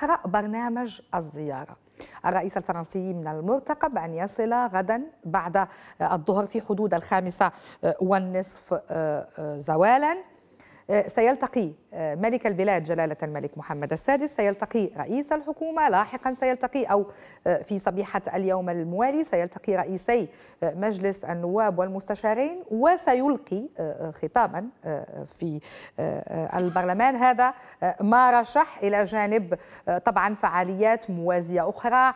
أثر برنامج الزيارة الرئيس الفرنسي من المرتقب أن يصل غدا بعد الظهر في حدود الخامسة آه، والنصف آه، آه، زوالا آه، سيلتقي آه، ملك البلاد جلالة الملك محمد السادس سيلتقي رئيس الحكومة لاحقا سيلتقي أو آه، في صبيحة اليوم الموالي سيلتقي رئيسي مجلس النواب والمستشارين وسيلقي خطابا في البرلمان هذا ما رشح إلى جانب طبعا فعاليات موازية أخرى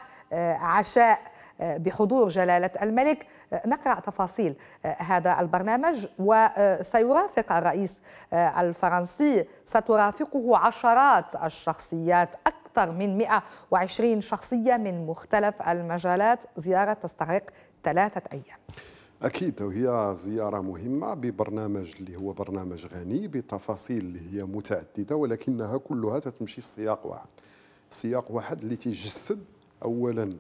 عشاء بحضور جلالة الملك نقرأ تفاصيل هذا البرنامج وسيرافق الرئيس الفرنسي سترافقه عشرات الشخصيات أكثر من 120 شخصية من مختلف المجالات زيارة تستغرق ثلاثة أيام أكيد وهي زيارة مهمة ببرنامج اللي هو برنامج غني بتفاصيل اللي هي متعددة ولكنها كلها تتمشي في سياق واحد سياق واحد اللي تيجسد اولا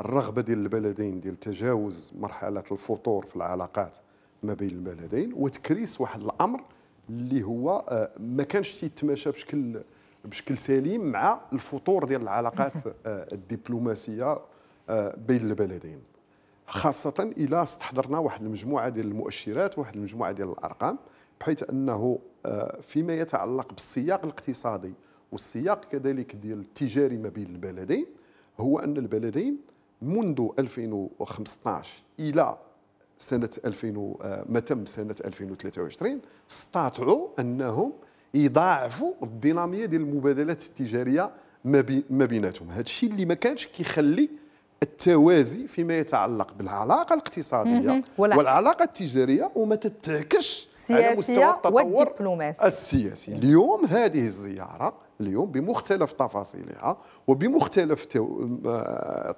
الرغبه ديال البلدين ديال تجاوز مرحله الفطور في العلاقات ما بين البلدين وتكريس واحد الامر اللي هو آه، ما كانش تيتماشى بشكل بشكل سليم مع الفطور ديال العلاقات آه، الدبلوماسيه آه، بين البلدين خاصه الى استحضرنا واحد المجموعه ديال المؤشرات واحد المجموعه ديال الارقام بحيث انه فيما يتعلق بالسياق الاقتصادي والسياق كذلك ديال التجاري ما بين البلدين هو أن البلدين منذ 2015 إلى سنة 2000 ما تم سنة 2023 استطاعوا أنهم يضاعفوا الدينامية ديال المبادلات التجارية ما بيناتهم هذا الشيء اللي ما كانش كيخلي التوازي فيما يتعلق بالعلاقه الاقتصاديه والعلاقه التجاريه وما تتعكش على مستوى التطور السياسي اليوم هذه الزياره اليوم بمختلف تفاصيلها وبمختلف تو... آه،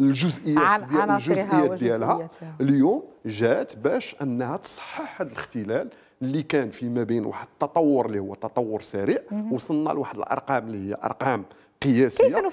الجزئيات ديال الجزئيات ديالها اليوم جات باش انها تصحح هذا الاختلال اللي كان فيما بين واحد التطور اللي هو تطور سريع وصلنا لواحد الارقام اللي هي ارقام قياسيه